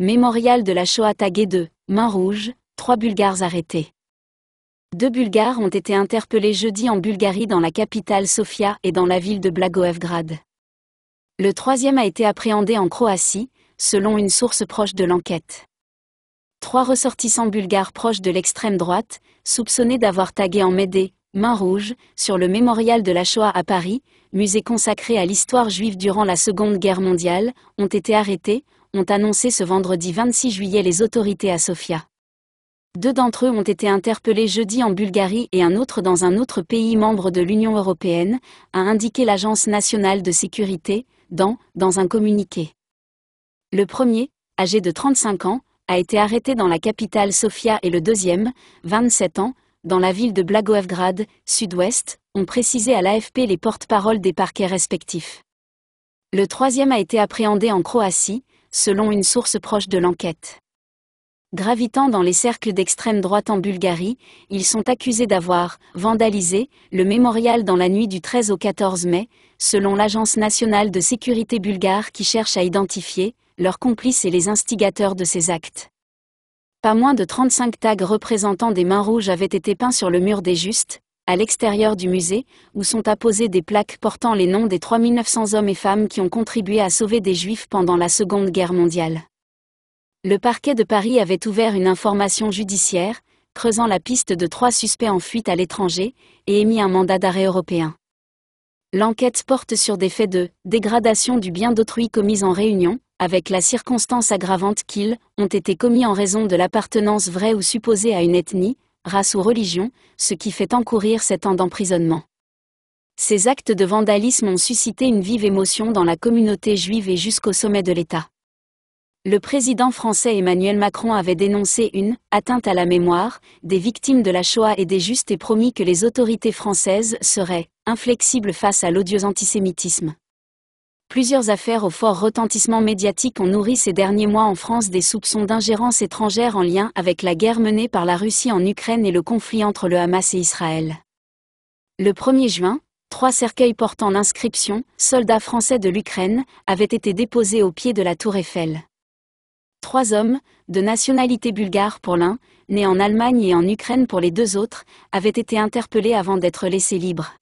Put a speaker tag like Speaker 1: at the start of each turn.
Speaker 1: Mémorial de la Shoah tagué 2, Main rouge, trois Bulgares arrêtés. Deux Bulgares ont été interpellés jeudi en Bulgarie dans la capitale Sofia et dans la ville de Blagoevgrad. Le troisième a été appréhendé en Croatie, selon une source proche de l'enquête. Trois ressortissants bulgares proches de l'extrême droite, soupçonnés d'avoir tagué en Médée, Main rouge, sur le mémorial de la Shoah à Paris, musée consacré à l'histoire juive durant la Seconde Guerre mondiale, ont été arrêtés, ont annoncé ce vendredi 26 juillet les autorités à Sofia. Deux d'entre eux ont été interpellés jeudi en Bulgarie et un autre dans un autre pays membre de l'Union européenne, a indiqué l'Agence nationale de sécurité, dans, dans un communiqué. Le premier, âgé de 35 ans, a été arrêté dans la capitale Sofia et le deuxième, 27 ans, dans la ville de Blagoevgrad, sud-ouest, ont précisé à l'AFP les porte-paroles des parquets respectifs. Le troisième a été appréhendé en Croatie, selon une source proche de l'enquête. Gravitant dans les cercles d'extrême droite en Bulgarie, ils sont accusés d'avoir vandalisé le mémorial dans la nuit du 13 au 14 mai, selon l'Agence nationale de sécurité bulgare qui cherche à identifier leurs complices et les instigateurs de ces actes. Pas moins de 35 tags représentant des mains rouges avaient été peints sur le mur des Justes, à l'extérieur du musée, où sont apposées des plaques portant les noms des 3900 hommes et femmes qui ont contribué à sauver des Juifs pendant la Seconde Guerre mondiale. Le parquet de Paris avait ouvert une information judiciaire, creusant la piste de trois suspects en fuite à l'étranger, et émis un mandat d'arrêt européen. L'enquête porte sur des faits de dégradation du bien d'autrui commis en réunion, avec la circonstance aggravante qu'ils ont été commis en raison de l'appartenance vraie ou supposée à une ethnie, race ou religion, ce qui fait encourir sept ans d'emprisonnement. Ces actes de vandalisme ont suscité une vive émotion dans la communauté juive et jusqu'au sommet de l'État. Le président français Emmanuel Macron avait dénoncé une atteinte à la mémoire des victimes de la Shoah et des justes et promis que les autorités françaises seraient inflexibles face à l'odieux antisémitisme plusieurs affaires au fort retentissement médiatique ont nourri ces derniers mois en France des soupçons d'ingérence étrangère en lien avec la guerre menée par la Russie en Ukraine et le conflit entre le Hamas et Israël. Le 1er juin, trois cercueils portant l'inscription « Soldats français de l'Ukraine » avaient été déposés au pied de la tour Eiffel. Trois hommes, de nationalité bulgare pour l'un, nés en Allemagne et en Ukraine pour les deux autres, avaient été interpellés avant d'être laissés libres.